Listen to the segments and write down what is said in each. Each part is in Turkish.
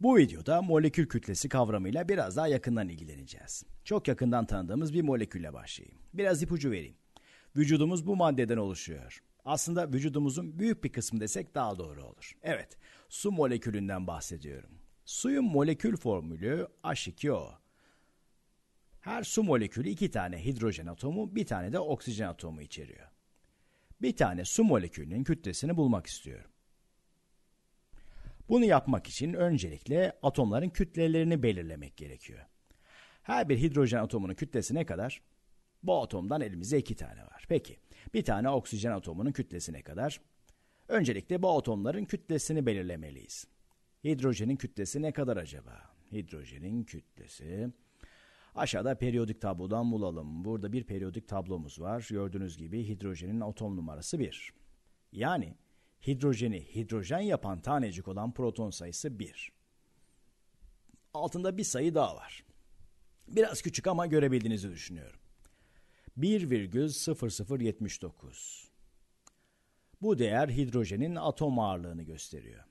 Bu videoda molekül kütlesi kavramıyla biraz daha yakından ilgileneceğiz. Çok yakından tanıdığımız bir molekülle başlayayım. Biraz ipucu vereyim. Vücudumuz bu maddeden oluşuyor. Aslında vücudumuzun büyük bir kısmı desek daha doğru olur. Evet, su molekülünden bahsediyorum. Suyun molekül formülü H2O. Her su molekülü iki tane hidrojen atomu, bir tane de oksijen atomu içeriyor. Bir tane su molekülünün kütlesini bulmak istiyorum. Bunu yapmak için öncelikle atomların kütlelerini belirlemek gerekiyor. Her bir hidrojen atomunun kütlesi ne kadar? Bu atomdan elimizde iki tane var. Peki bir tane oksijen atomunun kütlesi ne kadar? Öncelikle bu atomların kütlesini belirlemeliyiz. Hidrojenin kütlesi ne kadar acaba? Hidrojenin kütlesi... Aşağıda periyodik tablodan bulalım. Burada bir periyodik tablomuz var. Gördüğünüz gibi hidrojenin atom numarası 1. Yani hidrojeni hidrojen yapan tanecik olan proton sayısı 1. Altında bir sayı daha var. Biraz küçük ama görebildiğinizi düşünüyorum. 1,0079. Bu değer hidrojenin atom ağırlığını gösteriyor.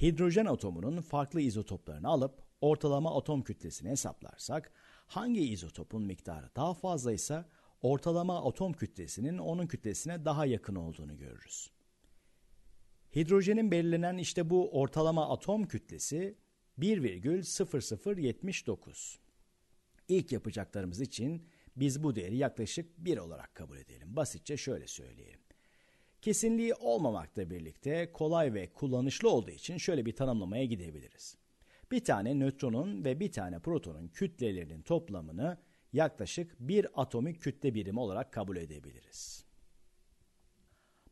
Hidrojen atomunun farklı izotoplarını alıp ortalama atom kütlesini hesaplarsak hangi izotopun miktarı daha fazlaysa ortalama atom kütlesinin onun kütlesine daha yakın olduğunu görürüz. Hidrojenin belirlenen işte bu ortalama atom kütlesi 1,0079. İlk yapacaklarımız için biz bu değeri yaklaşık 1 olarak kabul edelim. Basitçe şöyle söyleyelim. Kesinliği olmamakla birlikte kolay ve kullanışlı olduğu için şöyle bir tanımlamaya gidebiliriz. Bir tane nötronun ve bir tane protonun kütlelerinin toplamını yaklaşık bir atomik kütle birimi olarak kabul edebiliriz.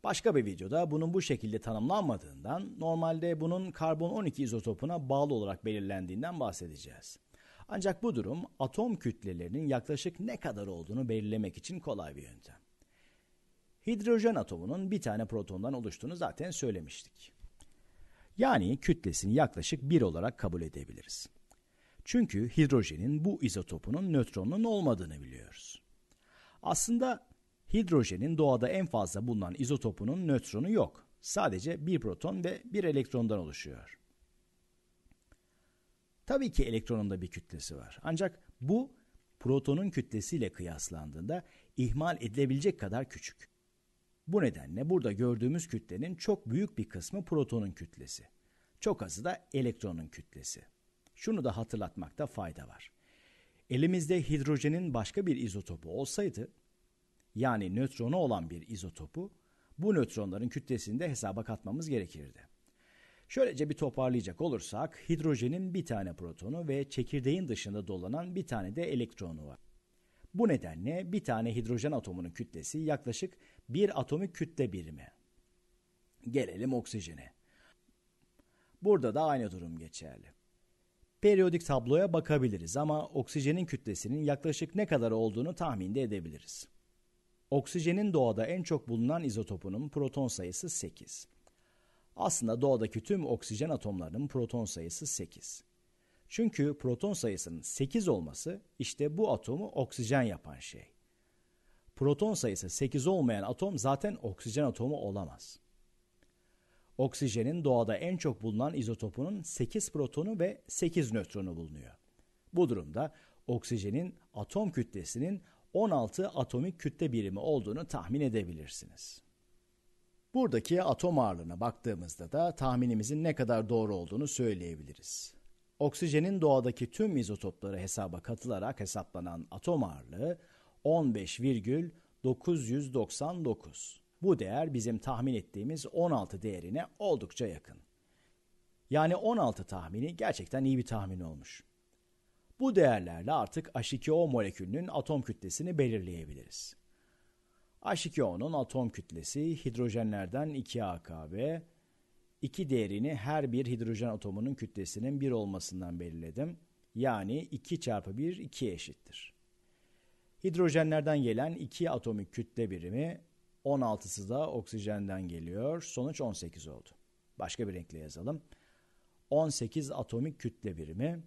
Başka bir videoda bunun bu şekilde tanımlanmadığından, normalde bunun karbon 12 izotopuna bağlı olarak belirlendiğinden bahsedeceğiz. Ancak bu durum atom kütlelerinin yaklaşık ne kadar olduğunu belirlemek için kolay bir yöntem. Hidrojen atomunun bir tane protondan oluştuğunu zaten söylemiştik. Yani kütlesini yaklaşık 1 olarak kabul edebiliriz. Çünkü hidrojenin bu izotopunun nötronunun olmadığını biliyoruz. Aslında Hidrojenin doğada en fazla bulunan izotopunun nötronu yok. Sadece bir proton ve bir elektrondan oluşuyor. Tabii ki elektronun da bir kütlesi var. Ancak bu protonun kütlesiyle kıyaslandığında ihmal edilebilecek kadar küçük. Bu nedenle burada gördüğümüz kütlenin çok büyük bir kısmı protonun kütlesi. Çok azı da elektronun kütlesi. Şunu da hatırlatmakta fayda var. Elimizde hidrojenin başka bir izotopu olsaydı yani nötronu olan bir izotopu bu nötronların kütlesini de hesaba katmamız gerekirdi. Şöylece bir toparlayacak olursak hidrojenin bir tane protonu ve çekirdeğin dışında dolanan bir tane de elektronu var. Bu nedenle bir tane hidrojen atomunun kütlesi yaklaşık bir atomik kütle birimi. Gelelim oksijene. Burada da aynı durum geçerli. Periyodik tabloya bakabiliriz ama oksijenin kütlesinin yaklaşık ne kadar olduğunu tahminde edebiliriz. Oksijenin doğada en çok bulunan izotopunun proton sayısı 8. Aslında doğadaki tüm oksijen atomlarının proton sayısı 8. Çünkü proton sayısının 8 olması işte bu atomu oksijen yapan şey. Proton sayısı 8 olmayan atom zaten oksijen atomu olamaz. Oksijenin doğada en çok bulunan izotopunun 8 protonu ve 8 nötronu bulunuyor. Bu durumda oksijenin atom kütlesinin 16 atomik kütle birimi olduğunu tahmin edebilirsiniz. Buradaki atom ağırlığına baktığımızda da tahminimizin ne kadar doğru olduğunu söyleyebiliriz. Oksijenin doğadaki tüm izotopları hesaba katılarak hesaplanan atom ağırlığı 15,999. Bu değer bizim tahmin ettiğimiz 16 değerine oldukça yakın. Yani 16 tahmini gerçekten iyi bir tahmin olmuş. Bu değerlerle artık H2O molekülünün atom kütlesini belirleyebiliriz. H2O'nun atom kütlesi hidrojenlerden 2 AKB, iki değerini her bir hidrojen atomunun kütlesinin 1 olmasından belirledim. Yani 2 çarpı 1 2 eşittir. Hidrojenlerden gelen 2 atomik kütle birimi 16'sı da oksijenden geliyor. Sonuç 18 oldu. Başka bir renkle yazalım. 18 atomik kütle birimi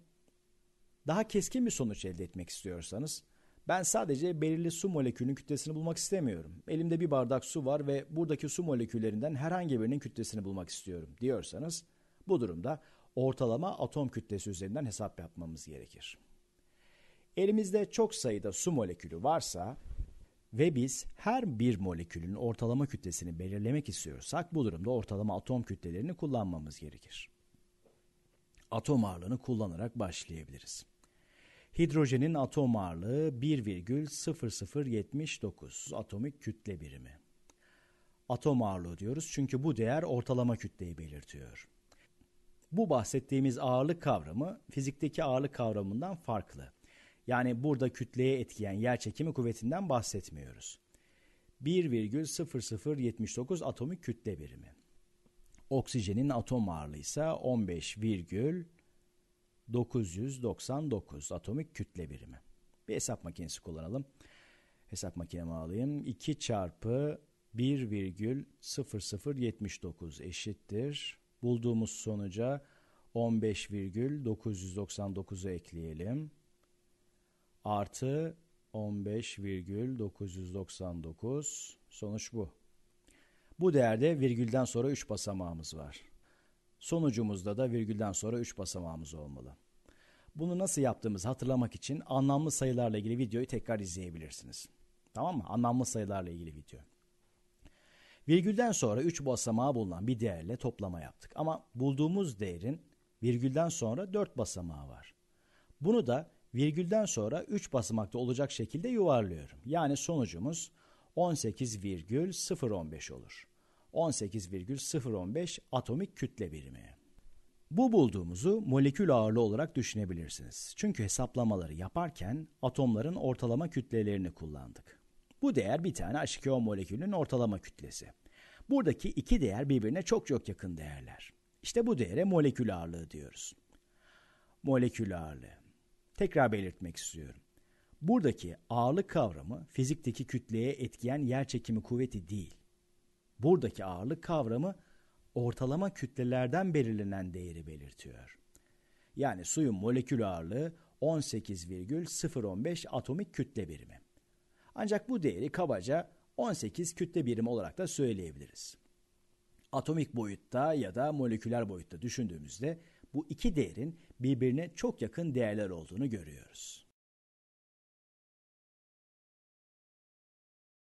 daha keskin bir sonuç elde etmek istiyorsanız ben sadece belirli su molekülünün kütlesini bulmak istemiyorum. Elimde bir bardak su var ve buradaki su moleküllerinden herhangi birinin kütlesini bulmak istiyorum diyorsanız bu durumda ortalama atom kütlesi üzerinden hesap yapmamız gerekir. Elimizde çok sayıda su molekülü varsa ve biz her bir molekülün ortalama kütlesini belirlemek istiyorsak bu durumda ortalama atom kütlelerini kullanmamız gerekir. Atom ağırlığını kullanarak başlayabiliriz. Hidrojenin atom ağırlığı 1,0079 atomik kütle birimi. Atom ağırlığı diyoruz çünkü bu değer ortalama kütleyi belirtiyor. Bu bahsettiğimiz ağırlık kavramı fizikteki ağırlık kavramından farklı. Yani burada kütleye etkileyen yer çekimi kuvvetinden bahsetmiyoruz. 1,0079 atomik kütle birimi. Oksijenin atom ağırlığı ise 15, 999 atomik kütle birimi. Bir hesap makinesi kullanalım. Hesap makinemi alayım. 2 çarpı 1,0079 eşittir. Bulduğumuz sonuca 15,999'u ekleyelim. Artı 15,999 sonuç bu. Bu değerde virgülden sonra 3 basamağımız var. Sonucumuzda da virgülden sonra 3 basamağımız olmalı. Bunu nasıl yaptığımızı hatırlamak için anlamlı sayılarla ilgili videoyu tekrar izleyebilirsiniz. Tamam mı? Anlamlı sayılarla ilgili video. Virgülden sonra 3 basamağı bulunan bir değerle toplama yaptık. Ama bulduğumuz değerin virgülden sonra 4 basamağı var. Bunu da virgülden sonra 3 basamakta olacak şekilde yuvarlıyorum. Yani sonucumuz 18,015 olur. 18,015 atomik kütle birimi. Bu bulduğumuzu molekül ağırlığı olarak düşünebilirsiniz. Çünkü hesaplamaları yaparken atomların ortalama kütlelerini kullandık. Bu değer bir tane H2O molekülünün ortalama kütlesi. Buradaki iki değer birbirine çok çok yakın değerler. İşte bu değere molekül ağırlığı diyoruz. Molekül ağırlığı. Tekrar belirtmek istiyorum. Buradaki ağırlık kavramı fizikteki kütleye etkiyen yer çekimi kuvveti değil Buradaki ağırlık kavramı ortalama kütlelerden belirlenen değeri belirtiyor. Yani suyun molekül ağırlığı 18,015 atomik kütle birimi. Ancak bu değeri kabaca 18 kütle birimi olarak da söyleyebiliriz. Atomik boyutta ya da moleküler boyutta düşündüğümüzde bu iki değerin birbirine çok yakın değerler olduğunu görüyoruz.